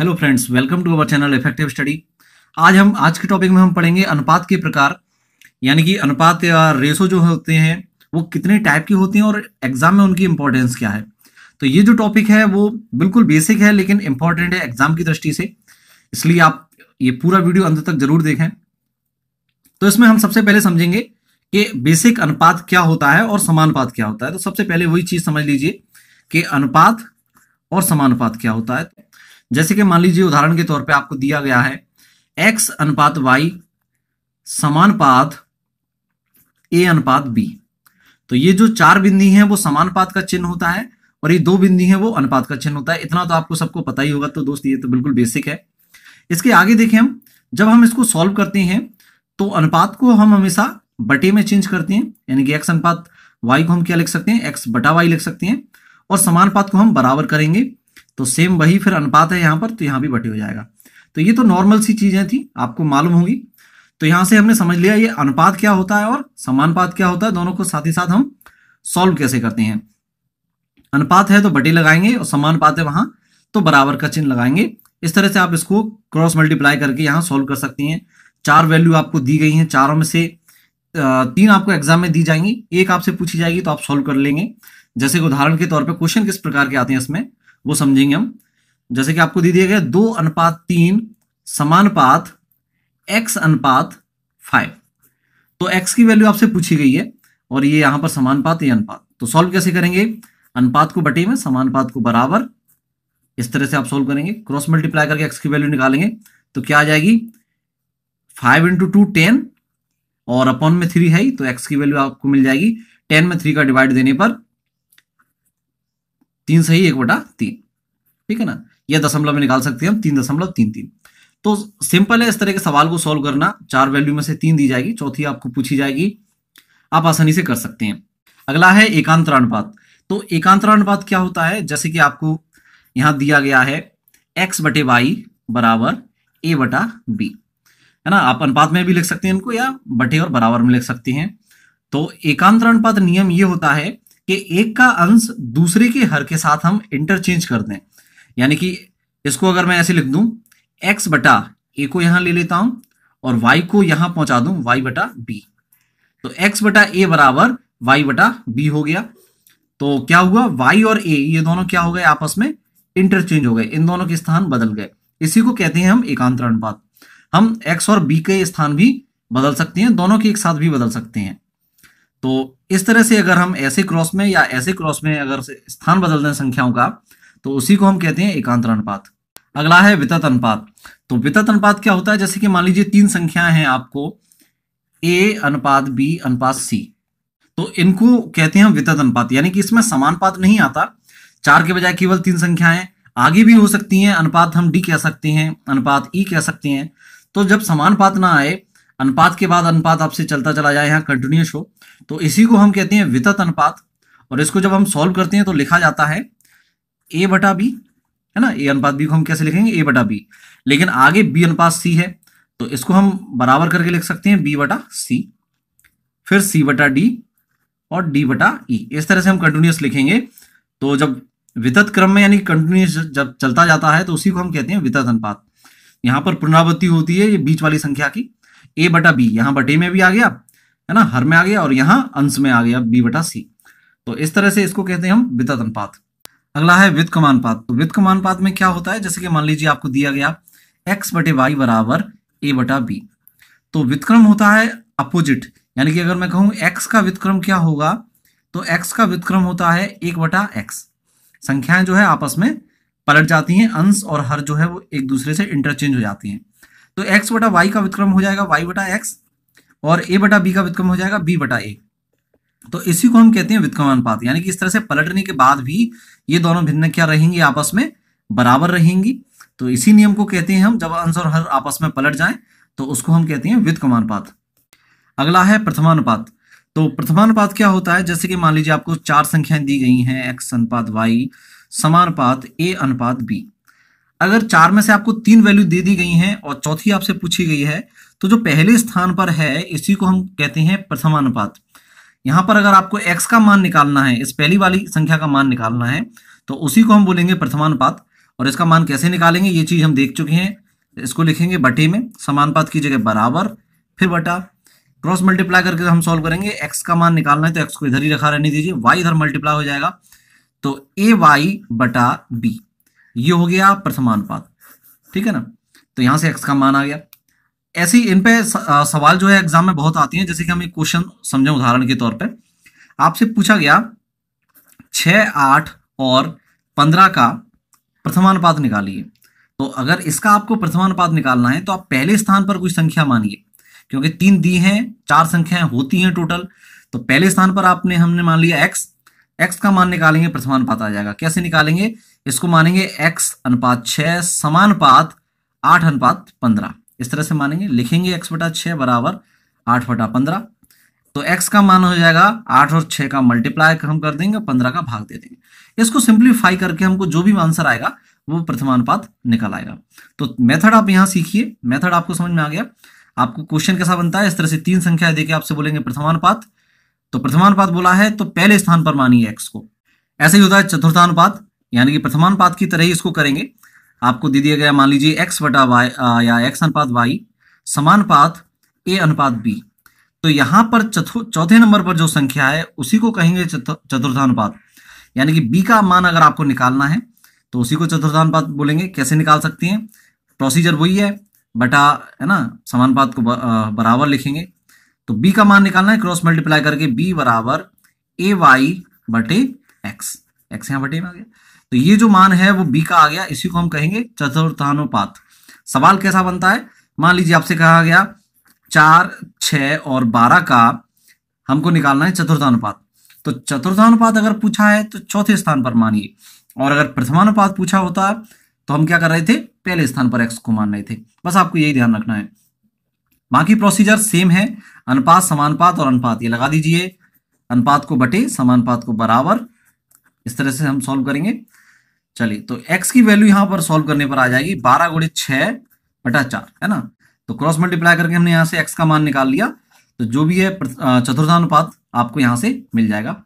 Hello friends welcome to our channel effective study आज हम आज के टॉपिक में हम पढ़ेंगे अनुपात के प्रकार यानी कि अनुपात या रेसो जो होते हैं वो कितने टाइप के होते हैं और एग्जाम में उनकी इंपॉर्टेंस क्या है तो ये जो टॉपिक है वो बिल्कुल बेसिक है लेकिन इंपॉर्टेंट है एग्जाम की दृष्टि से इसलिए आप ये पूरा वीडियो अंत तक जरूर देखें तो इसमें हम सबसे पहले समझेंगे कि बेसिक अनुपात क्या होता है और समानुपात क्या होता है तो सबसे पहले वही चीज़ समझ लीजिए कि अनुपात और समानुपात क्या होता है जैसे कि मान लीजिए उदाहरण के तौर पे आपको दिया गया है एक्स अनुपात वाई पात ए अनुपात बी तो ये जो चार बिंदी हैं वो समान पात का चिन्ह होता है और ये दो बिंदी हैं वो अनुपात का चिन्ह होता है इतना तो आपको सबको पता ही होगा तो दोस्त ये तो बिल्कुल बेसिक है इसके आगे देखें हम जब हम इसको सॉल्व करते हैं तो अनुपात को हम हमेशा बटे में चेंज करते हैं यानी कि एक्स अनुपात वाई को हम क्या लिख सकते हैं एक्स बटा वाई लिख सकते हैं और समान पात को हम बराबर करेंगे तो सेम वही फिर अनुपात है यहाँ पर तो यहाँ भी बटे हो जाएगा तो ये तो नॉर्मल सी चीज़ें थी आपको मालूम होगी तो यहां से हमने समझ लिया ये अनुपात क्या होता है और समानुपात क्या होता है दोनों को साथ ही साथ हम सॉल्व कैसे करते हैं अनुपात है तो बटे लगाएंगे और समानुपात है वहां तो बराबर का चिन्ह लगाएंगे इस तरह से आप इसको क्रॉस मल्टीप्लाई करके यहाँ सॉल्व कर सकती हैं चार वैल्यू आपको दी गई हैं चारों में से तीन आपको एग्जाम में दी जाएंगी एक आपसे पूछी जाएगी तो आप सॉल्व कर लेंगे जैसे उदाहरण के तौर पर क्वेश्चन किस प्रकार के आते हैं इसमें वो समझेंगे हम जैसे कि आपको दे दिया गया दो अनुपात तीन समानुपात एक्स अनुपात फाइव तो एक्स की वैल्यू आपसे पूछी गई है और ये यहां पर समानुपात ये अनुपात तो सॉल्व कैसे करेंगे अनुपात को बटे में समानुपात को बराबर इस तरह से आप सॉल्व करेंगे क्रॉस मल्टीप्लाई करके एक्स की वैल्यू निकालेंगे तो क्या आ जाएगी फाइव इंटू टू टेन और अपॉन में थ्री है ही तो एक्स की वैल्यू आपको मिल जाएगी टेन में थ्री का डिवाइड देने पर तीन सही एक बटा तीन ठीक है ना यह दशमलव में निकाल सकते हैं हम तीन दशमलव तीन तीन तो सिंपल है इस तरह के सवाल को सॉल्व करना चार वैल्यू में से तीन दी जाएगी चौथी आपको पूछी जाएगी आप आसानी से कर सकते हैं अगला है एकांतरानुपात तो एकांतरानुपात क्या होता है जैसे कि आपको यहां दिया गया है एक्स बटे वाई बराबर ए बटा बी है ना आप अनुपात में भी लिख सकते हैं इनको या बटे और बराबर में लिख सकते हैं तो एकांतरानुपात नियम ये होता है कि एक का अंश दूसरे के हर के साथ हम इंटरचेंज कर दें यानी कि इसको अगर मैं ऐसे लिख दूं एक्स बटा ए को यहां ले लेता हूं और वाई को यहां पहुंचा दूं वाई बटा बी तो एक्स बटा ए बराबर वाई बटा बी हो गया तो क्या हुआ वाई और ए ये दोनों क्या हो गए आपस में इंटरचेंज हो गए इन दोनों के स्थान बदल गए इसी को कहते हैं हम एकांतरण अनुपात हम एक्स और बी के स्थान भी बदल सकते हैं दोनों के एक साथ भी बदल सकते हैं तो इस तरह से अगर हम ऐसे क्रॉस में या ऐसे क्रॉस में अगर स्थान बदल दें संख्याओं का तो उसी को हम कहते हैं एकांतर अनुपात अगला है वितत अनुपात तो वितत अनुपात क्या होता है जैसे कि मान लीजिए तीन संख्याएं हैं आपको ए अनुपात बी अनुपात सी तो इनको कहते हैं हम वितत अनुपात यानी कि इसमें समान पात नहीं आता चार के बजाय केवल तीन संख्याएं आगे भी हो सकती हैं अनुपात हम डी कह सकते हैं अनुपात ई e कह सकते हैं तो जब समान पात ना आए अनुपात के बाद अनुपात आपसे चलता चला जाए यहाँ कंटिन्यूस हो तो इसी को हम कहते हैं वितत अनुपात और इसको जब हम सॉल्व करते हैं तो लिखा जाता है ए बटा बी है ना ए अनुपात बी को हम कैसे लिखेंगे ए बटा बी लेकिन आगे बी अनुपात सी है तो इसको हम बराबर करके लिख सकते हैं बी बटा सी फिर सी बटा डी और डी बटा ई e। इस तरह से हम कंटिन्यूस लिखेंगे तो जब वितत क्रम में यानी कंटिन्यूस जब चलता जाता है तो उसी को हम कहते हैं वितत अनुपात यहां पर पुनरावृत्ति होती है ये बीच वाली संख्या की ए बटा बी यहां बटे में भी आ गया है ना हर में आ गया और यहां अंश में आ गया बी बटा सी तो इस तरह से इसको कहते हैं हम वित्त अनुपात अगला है वित्त पात तो वित्त पात में क्या होता है जैसे कि मान लीजिए आपको दिया गया एक्स बटे वाई बराबर ए बटा बी तो वित्तक्रम होता है अपोजिट यानी कि अगर मैं कहूं एक्स का वित्तक्रम क्या होगा तो एक्स का वित्तक्रम होता है एक बटा एक्स संख्याएं जो है आपस में पलट जाती हैं अंश और हर जो है वो एक दूसरे से इंटरचेंज हो जाती हैं तो एक्स बटा वाई का विक्रम हो जाएगा वाई बटा एक्स और ए बटा बी का विक्रम हो जाएगा बी बटा ए तो इसी को हम कहते हैं अनुपात यानी कि इस तरह से पलटने के बाद भी ये दोनों भिन्न क्या रहेंगी आपस में बराबर रहेंगी तो इसी नियम को कहते हैं हम जब अंश और हर आपस में पलट जाए तो उसको हम कहते हैं कमानुपात अगला है प्रथमानुपात तो प्रथमानुपात क्या होता है जैसे कि मान लीजिए आपको चार संख्याएं दी गई हैं एक्स अनुपात वाई समानुपात ए अनुपात बी अगर चार में से आपको तीन वैल्यू दे दी गई हैं और चौथी आपसे पूछी गई है तो जो पहले स्थान पर है इसी को हम कहते हैं प्रथमानुपात यहां पर अगर आपको x का मान निकालना है इस पहली वाली संख्या का मान निकालना है तो उसी को हम बोलेंगे प्रथमानुपात और इसका मान कैसे निकालेंगे ये चीज़ हम देख चुके हैं इसको लिखेंगे बटे में समानुपात की जगह बराबर फिर बटा क्रॉस मल्टीप्लाई करके हम सॉल्व करेंगे एक्स का मान निकालना है तो एक्स को इधर ही रखा रहने दीजिए वाई इधर मल्टीप्लाई हो जाएगा तो ए वाई बटा बी ये हो गया प्रथमानुपात ठीक है ना तो यहां से एक्स का मान आ गया ऐसी इन पे सवाल जो है एग्जाम में बहुत आती हैं जैसे कि हम एक क्वेश्चन समझे उदाहरण के तौर पे आपसे पूछा गया छ आठ और पंद्रह का प्रथमानुपात निकालिए तो अगर इसका आपको प्रथमानुपात निकालना है तो आप पहले स्थान पर कोई संख्या मानिए क्योंकि तीन दी हैं चार संख्याएं होती हैं टोटल तो पहले स्थान पर आपने हमने मान लिया एक्स एक्स का मान निकालेंगे प्रथमानुपात आ जाएगा कैसे निकालेंगे इसको मानेंगे एक्स अनुपात समान पात आठ अनुपात पंद्रह इस तरह से मानेंगे लिखेंगे एक्स बटा छः बराबर आठ बटा पंद्रह तो एक्स का मान हो जाएगा आठ और छह का मल्टीप्लाई हम कर देंगे पंद्रह का भाग दे देंगे इसको सिंप्लीफाई करके हमको जो भी आंसर आएगा वो प्रथमानुपात निकल आएगा तो मेथड आप यहां सीखिए मेथड आपको समझ में आ गया आपको क्वेश्चन कैसा बनता है इस तरह से तीन संख्या देके आपसे बोलेंगे प्रथमानुपात तो प्रथमानुपात बोला है तो पहले स्थान पर मानिए एक्स को ऐसे ही होता है चतुर्थानुपात यानी कि प्रथमानुपात की तरह ही इसको करेंगे आपको दे दिया गया मान लीजिए एक्स बटा वाई या एक्स अनुपात वाई समानुपात ए अनुपात बी तो यहां पर चौथे नंबर पर जो संख्या है उसी को कहेंगे चतुर्थानुपात यानी कि बी का मान अगर आपको निकालना है तो उसी को चतुर्थानुपात बोलेंगे कैसे निकाल सकते हैं प्रोसीजर वही है बटा है ना समानुपात को बराबर लिखेंगे तो बी का मान निकालना है क्रॉस मल्टीप्लाई करके बी बराबर ए वाई बटे एक्स एक्स यहां बटे में आ गया तो ये जो मान है वो बी का आ गया इसी को हम कहेंगे चतुर्थानुपात सवाल कैसा बनता है मान लीजिए आपसे कहा गया चार छ और बारह का हमको निकालना है चतुर्थानुपात तो चतुर्थानुपात अगर पूछा है तो चौथे स्थान पर मानिए और अगर प्रथमानुपात पूछा होता तो हम क्या कर रहे थे पहले स्थान पर एक्स को मान रहे थे बस आपको यही ध्यान रखना है बाकी प्रोसीजर सेम है अनुपात समानुपात और अनुपात ये लगा दीजिए अनुपात को बटे समानुपात को बराबर इस तरह से हम सॉल्व करेंगे चलिए तो एक्स की वैल्यू यहां पर सॉल्व करने पर आ जाएगी बारह गुड़े छः बटा चार है ना तो क्रॉस मल्टीप्लाई करके हमने यहां से एक्स का मान निकाल लिया तो जो भी है चतुर्थानुपात आपको यहां से मिल जाएगा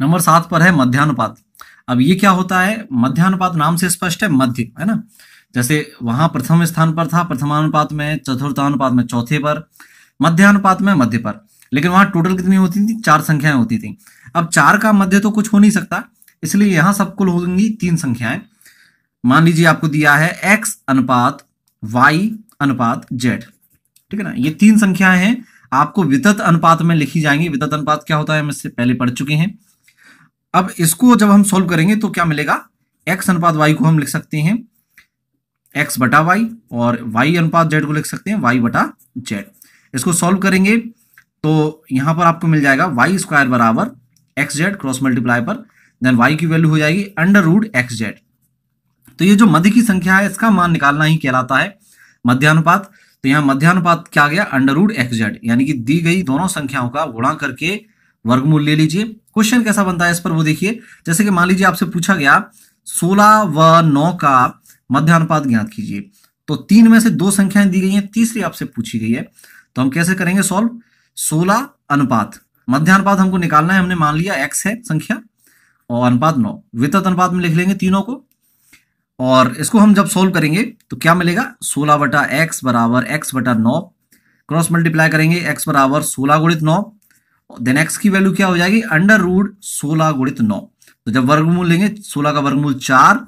नंबर सात पर है मध्यानुपात अब ये क्या होता है मध्यानुपात नाम से स्पष्ट है मध्य है ना जैसे वहां प्रथम स्थान पर था प्रथमानुपात में चतुर्थानुपात में चौथे पर मध्यानुपात में मध्य पर लेकिन वहां टोटल कितनी होती थी चार संख्याएं होती थी अब चार का मध्य तो कुछ हो नहीं सकता इसलिए यहाँ सब कुल होगी तीन संख्याएं मान लीजिए आपको दिया है एक्स अनुपात वाई अनुपात जेड ठीक है ना ये तीन संख्याएं हैं आपको वितत अनुपात में लिखी जाएंगी वितत अनुपात क्या होता है हम इससे पहले पढ़ चुके हैं अब इसको जब हम सोल्व करेंगे तो क्या मिलेगा एक्स अनुपात वाई को हम लिख सकते हैं एक्स बटा वाई और वाई अनुपात जेड को लिख सकते हैं वाई बटा जेड इसको सॉल्व करेंगे तो यहां पर आपको मिल जाएगा वाई स्क्वायर बराबर एक्स जेड क्रॉस मल्टीप्लाई पर देन वाई की वैल्यू हो जाएगी अंडर रूड एक्स जेड तो ये जो मध्य की संख्या है इसका मान निकालना ही कहलाता है मध्यानुपात तो यहाँ मध्यानुपात क्या गया अंडर रूड एक्स जेड यानी कि दी गई दोनों संख्याओं का गुणा करके वर्गमूल ले लीजिए क्वेश्चन कैसा बनता है इस पर वो देखिए जैसे कि मान लीजिए आपसे पूछा गया सोलह व नौ का मध्यानुपात ज्ञात कीजिए तो तीन में से दो संख्याएं दी गई हैं तीसरी आपसे पूछी गई है तो हम कैसे करेंगे सॉल्व सोलह अनुपात मध्यानुपात हमको निकालना है हमने मान लिया एक्स है संख्या और अनुपात नौ वितत अनुपात में लिख लेंगे तीनों को और इसको हम जब सोल्व करेंगे तो क्या मिलेगा सोलह बटा एक्स बराबर एक्स बटा नौ क्रॉस मल्टीप्लाई करेंगे एक्स बराबर सोलह गुणित नौ देन एक्स की वैल्यू क्या हो जाएगी अंडर रूड सोलह गुणित नौ तो जब वर्गमूल लेंगे सोलह का वर्गमूल चार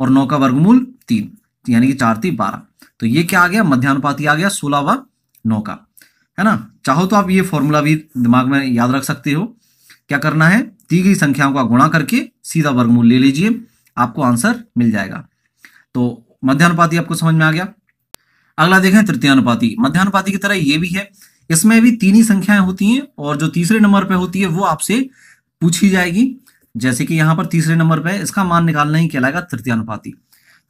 और नौ का वर्गमूल तीन यानी कि चार थी बारह तो ये क्या आ गया मध्यानुपात आ गया सोलह व नौ का है ना चाहो तो आप ये फॉर्मूला भी दिमाग में याद रख सकते हो क्या करना है दी गई संख्याओं का गुणा करके सीधा वर्गमूल ले लीजिए आपको आंसर मिल जाएगा तो मध्यानुपाति आपको समझ में आ गया अगला देखें तृतीयानुपाति मध्यानुपाती की तरह ये भी है इसमें भी तीन ही संख्याएं होती हैं और जो तीसरे नंबर पे होती है वो आपसे पूछी जाएगी जैसे कि यहां पर तीसरे नंबर पे इसका मान निकालना ही कहलाएगा तृतीयानुपाति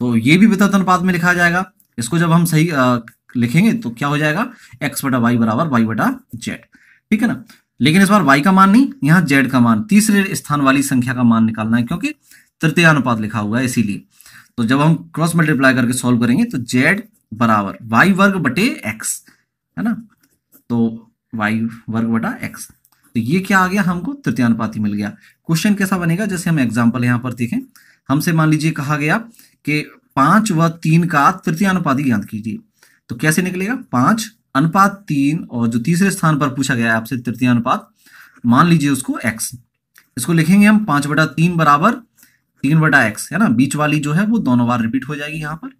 तो ये भी वितरण अनुपात में लिखा जाएगा इसको जब हम सही आ, लिखेंगे तो क्या हो जाएगा एक्स बटा वाई बराबर वाई बटा जेड ठीक है ना लेकिन इस बार वाई का मान नहीं यहाँ जेड का मान तीसरे स्थान वाली संख्या का मान निकालना है क्योंकि तृतीय अनुपात लिखा हुआ है इसीलिए तो जब हम क्रॉस मल्टीप्लाई करके सॉल्व करेंगे तो जेड बराबर वाई वर्ग बटे एक्स है ना तो वाई वर्ग बटा एक्स तो ये क्या आ गया हमको तृतीय अनुपात ही मिल गया क्वेश्चन कैसा बनेगा जैसे हम एग्जाम्पल यहाँ पर देखें हमसे मान लीजिए कहा गया कि पांच व तीन का तृतीय अनुपात ज्ञात कीजिए तो कैसे निकलेगा पांच अनुपात तीन और जो तीसरे स्थान पर पूछा गया है आपसे तृतीय अनुपात मान लीजिए उसको एक्स इसको लिखेंगे हम पांच बटा तीन बराबर तीन बटा एक्स है ना बीच वाली जो है वो दोनों बार रिपीट हो जाएगी यहां पर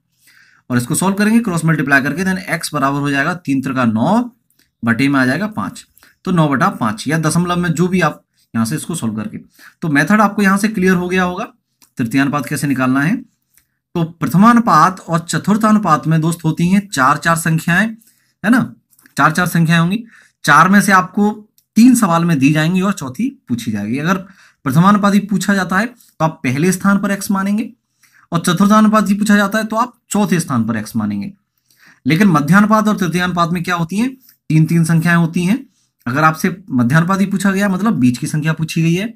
और इसको सॉल्व करेंगे क्रॉस मल्टीप्लाई करके देन एक्स बराबर हो जाएगा तीन तरह का नौ बटे में आ जाएगा पांच तो नौ बटा पांच या दशमलव में जो भी आप यहां से इसको सोल्व करके तो मेथड आपको यहां से क्लियर हो गया होगा तृतीय अनुपात कैसे निकालना है तो प्रथमानुपात और चतुर्थानुपात में दोस्त होती हैं चार चार संख्याएं है ना चार चार संख्याएं होंगी चार में से आपको तीन सवाल में दी जाएंगी और चौथी पूछी जाएगी अगर प्रथमानुपात ही पूछा जाता है तो आप पहले स्थान पर एक्स मानेंगे और चतुर्थानुपात ही पूछा जाता है तो आप चौथे स्थान पर एक्स मानेंगे लेकिन मध्यानुपात और तृतीयानुपात में क्या होती है तीन तीन संख्याएं होती हैं अगर आपसे मध्यानुपात ही पूछा गया मतलब बीच की संख्या पूछी गई है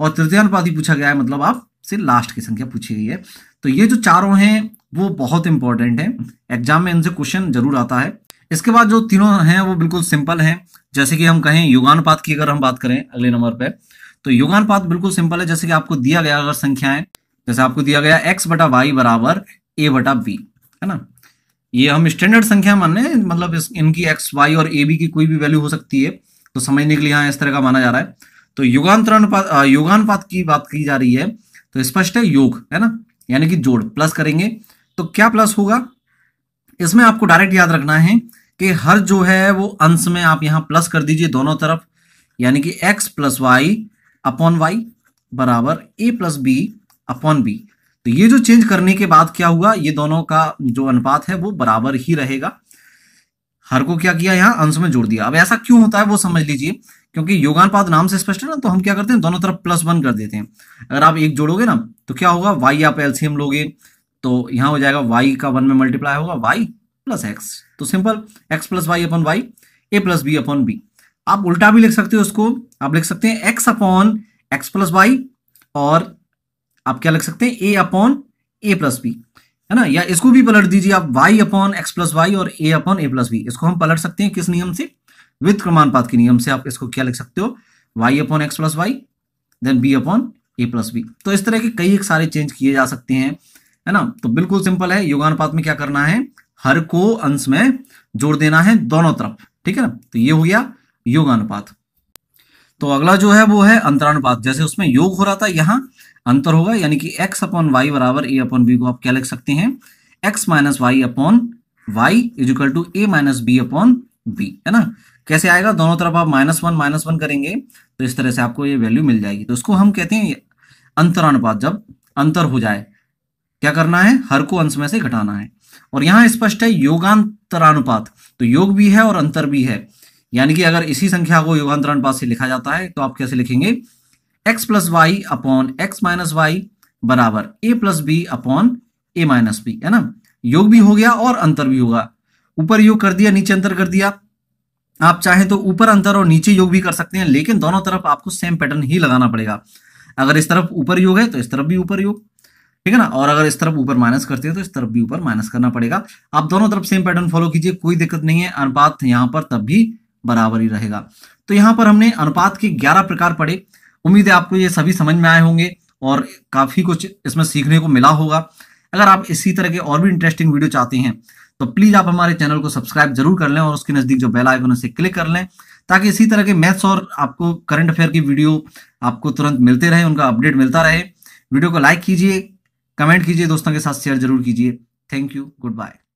और तृतीयानुपात ही पूछा गया है मतलब आप से लास्ट की संख्या पूछी गई है तो ये जो चारों हैं वो बहुत इंपॉर्टेंट है एग्जाम में इनसे क्वेश्चन जरूर आता है इसके बाद जो तीनों हैं वो बिल्कुल सिंपल हैं जैसे कि हम कहें युगानुपात की अगर हम बात करें अगले नंबर पर तो युगानुपात बिल्कुल सिंपल है जैसे कि आपको दिया गया अगर संख्याएं जैसे आपको दिया गया एक्स बटा वाई बराबर ए बटा बी है ना ये हम स्टैंडर्ड संख्या मान रहे हैं मतलब इनकी एक्स वाई और ए बी की कोई भी वैल्यू हो सकती है तो समझने के लिए यहाँ इस तरह का माना जा रहा है तो युगांतरण युगानुपात की बात की जा रही है तो स्पष्ट है योग है ना यानी कि जोड़ प्लस करेंगे तो क्या प्लस होगा इसमें आपको डायरेक्ट याद रखना है कि हर जो है वो अंश में आप यहां प्लस कर दीजिए दोनों तरफ यानी कि x plus y upon y बराबर a plus b upon b तो ये जो चेंज करने के बाद क्या हुआ ये दोनों का जो अनुपात है वो बराबर ही रहेगा हर को क्या किया यहाँ अंश में जोड़ दिया अब ऐसा क्यों होता है वो समझ लीजिए क्योंकि योगानुपात नाम से स्पष्ट है ना तो हम क्या करते हैं दोनों तरफ प्लस वन कर देते हैं अगर आप एक जोड़ोगे ना तो क्या होगा वाई आप एलसीएम लोगे तो यहाँ हो जाएगा वाई का वन में मल्टीप्लाई होगा वाई प्लस एक्स तो simple x plus y upon y a plus b upon b आप उल्टा भी लिख सकते हो उसको आप लिख सकते हैं x upon x plus y और आप क्या लिख सकते हैं a upon a plus b है ना या इसको भी पलट दीजिए आप y upon x plus y और a upon a plus b इसको हम पलट सकते हैं किस नियम से वित्त क्रमानुपात के नियम से आप इसको क्या लिख सकते हो y upon x plus y then b upon a plus b तो इस तरह के कई एक सारे चेंज किए जा सकते हैं है ना तो बिल्कुल सिंपल है योगानुपात में क्या करना है हर को अंश में जोड़ देना है दोनों तरफ ठीक है ना तो ये हो गया योगानुपात तो अगला जो है वो है अंतरानुपात जैसे उसमें योग हो रहा था यहां अंतर होगा यानी कि x अपॉन वाई बराबर ए अपॉन बी को आप क्या लिख सकते हैं x minus y upon y equal to a minus b upon b है ना कैसे आएगा दोनों तरफ आप माइनस वन माइनस वन करेंगे तो इस तरह से आपको ये वैल्यू मिल जाएगी तो इसको हम कहते हैं अंतरानुपात जब अंतर हो जाए क्या करना है हर को अंश में से घटाना है और यहां स्पष्ट है योगांतरानुपात तो योग भी है और अंतर भी है यानी कि अगर इसी संख्या को योगांतरानुपात से लिखा जाता है तो आप कैसे लिखेंगे x plus y upon x minus y बराबर a plus b upon a minus b है ना योग भी हो गया और अंतर भी होगा ऊपर योग कर दिया नीचे अंतर कर दिया आप चाहें तो ऊपर अंतर और नीचे योग भी कर सकते हैं लेकिन दोनों तरफ आपको सेम पैटर्न ही लगाना पड़ेगा अगर इस तरफ ऊपर योग है तो इस तरफ भी ऊपर योग ठीक है ना और अगर इस तरफ ऊपर माइनस करते हैं तो इस तरफ भी ऊपर माइनस करना पड़ेगा आप दोनों तरफ सेम पैटर्न फॉलो कीजिए कोई दिक्कत नहीं है अनुपात यहां पर तब भी बराबर ही रहेगा तो यहां पर हमने अनुपात के ग्यारह प्रकार पढ़े उम्मीद है आपको ये सभी समझ में आए होंगे और काफ़ी कुछ इसमें सीखने को मिला होगा अगर आप इसी तरह के और भी इंटरेस्टिंग वीडियो चाहते हैं तो प्लीज़ आप हमारे चैनल को सब्सक्राइब जरूर कर लें और उसके नज़दीक जो बेल आइकन उसे क्लिक कर लें ताकि इसी तरह के मैथ्स और आपको करंट अफेयर की वीडियो आपको तुरंत मिलते रहे उनका अपडेट मिलता रहे वीडियो को लाइक कीजिए कमेंट कीजिए दोस्तों के साथ शेयर जरूर कीजिए थैंक यू गुड बाय